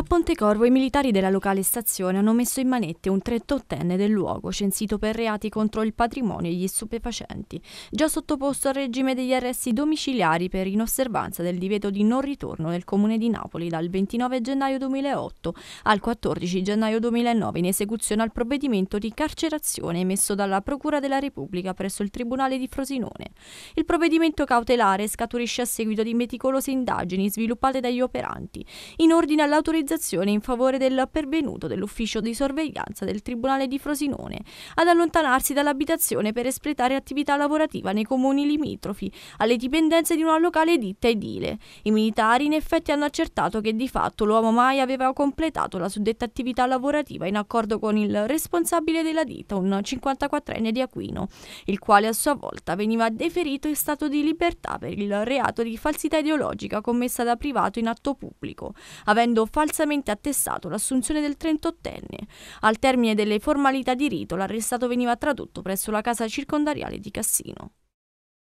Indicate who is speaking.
Speaker 1: A Pontecorvo i militari della locale stazione hanno messo in manette un 38enne del luogo, censito per reati contro il patrimonio e gli stupefacenti, già sottoposto al regime degli arresti domiciliari per inosservanza del divieto di non ritorno nel comune di Napoli dal 29 gennaio 2008 al 14 gennaio 2009 in esecuzione al provvedimento di carcerazione emesso dalla Procura della Repubblica presso il Tribunale di Frosinone. Il provvedimento cautelare scaturisce a seguito di meticolose indagini sviluppate dagli operanti in ordine all'autorizzazione mobilitazione in favore del pervenuto dell'ufficio di sorveglianza del Tribunale di Frosinone ad allontanarsi dall'abitazione per espletare attività lavorativa nei comuni limitrofi alle dipendenze di una locale ditta edile. I militari in effetti hanno accertato che di fatto l'uomo mai aveva completato la suddetta attività lavorativa in accordo con il responsabile della ditta, un 54enne di Aquino, il quale a sua volta veniva deferito in stato di libertà per il reato di falsità ideologica commessa da privato in atto pubblico, avendo falsificato falsamente attestato l'assunzione del 38enne. Al termine delle formalità di rito, l'arrestato veniva tradotto presso la casa circondariale di Cassino.